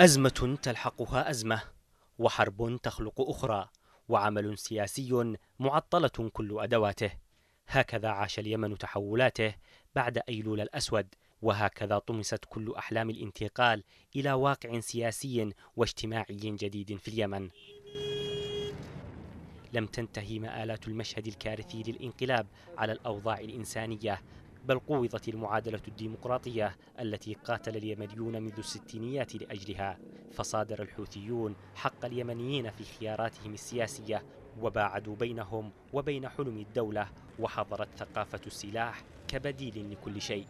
أزمة تلحقها أزمة وحرب تخلق أخرى وعمل سياسي معطلة كل أدواته هكذا عاش اليمن تحولاته بعد أيلول الأسود وهكذا طمست كل أحلام الانتقال إلى واقع سياسي واجتماعي جديد في اليمن لم تنتهي مآلات المشهد الكارثي للانقلاب على الأوضاع الإنسانية بل قوضت المعادلة الديمقراطية التي قاتل اليمنيون منذ الستينيات لأجلها فصادر الحوثيون حق اليمنيين في خياراتهم السياسية وباعدوا بينهم وبين حلم الدولة وحضرت ثقافة السلاح كبديل لكل شيء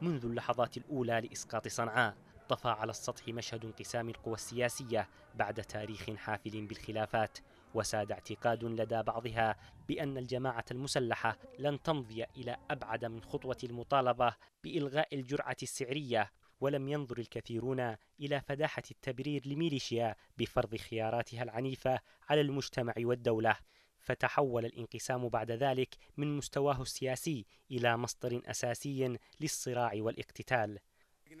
منذ اللحظات الأولى لإسقاط صنعاء طفى على السطح مشهد انقسام القوى السياسية بعد تاريخ حافل بالخلافات وساد اعتقاد لدى بعضها بأن الجماعة المسلحة لن تمضي إلى أبعد من خطوة المطالبة بإلغاء الجرعة السعرية ولم ينظر الكثيرون إلى فداحة التبرير لميليشيا بفرض خياراتها العنيفة على المجتمع والدولة فتحول الانقسام بعد ذلك من مستواه السياسي إلى مصدر أساسي للصراع والاقتتال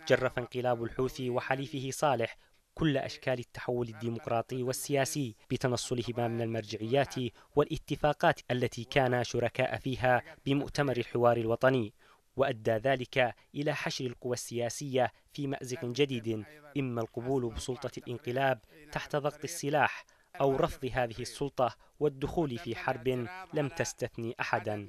جرف انقلاب الحوثي وحليفه صالح كل أشكال التحول الديمقراطي والسياسي بتنصلهما من المرجعيات والاتفاقات التي كان شركاء فيها بمؤتمر الحوار الوطني وأدى ذلك إلى حشر القوى السياسية في مأزق جديد إما القبول بسلطة الانقلاب تحت ضغط السلاح أو رفض هذه السلطة والدخول في حرب لم تستثني أحدا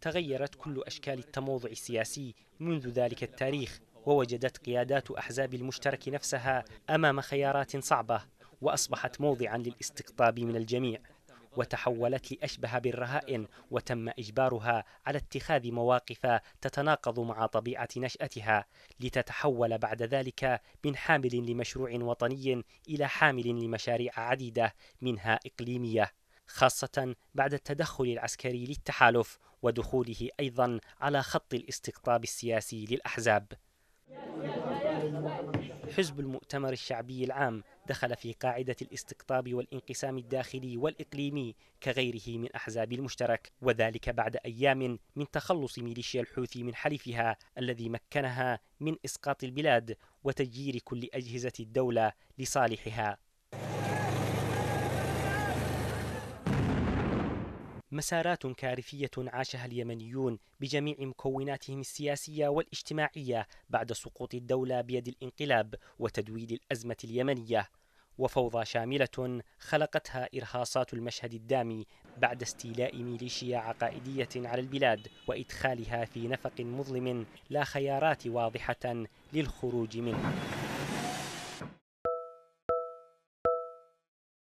تغيرت كل أشكال التموضع السياسي منذ ذلك التاريخ ووجدت قيادات أحزاب المشترك نفسها أمام خيارات صعبة وأصبحت موضعا للاستقطاب من الجميع وتحولت لأشبه بالرهائن وتم إجبارها على اتخاذ مواقف تتناقض مع طبيعة نشأتها لتتحول بعد ذلك من حامل لمشروع وطني إلى حامل لمشاريع عديدة منها إقليمية خاصة بعد التدخل العسكري للتحالف ودخوله أيضا على خط الاستقطاب السياسي للأحزاب حزب المؤتمر الشعبي العام دخل في قاعدة الاستقطاب والانقسام الداخلي والإقليمي كغيره من أحزاب المشترك وذلك بعد أيام من تخلص ميليشيا الحوثي من حلفها الذي مكنها من إسقاط البلاد وتجيير كل أجهزة الدولة لصالحها مسارات كارثية عاشها اليمنيون بجميع مكوناتهم السياسية والاجتماعية بعد سقوط الدولة بيد الانقلاب وتدويل الأزمة اليمنية وفوضى شاملة خلقتها إرهاصات المشهد الدامي بعد استيلاء ميليشيا عقائدية على البلاد وإدخالها في نفق مظلم لا خيارات واضحة للخروج منه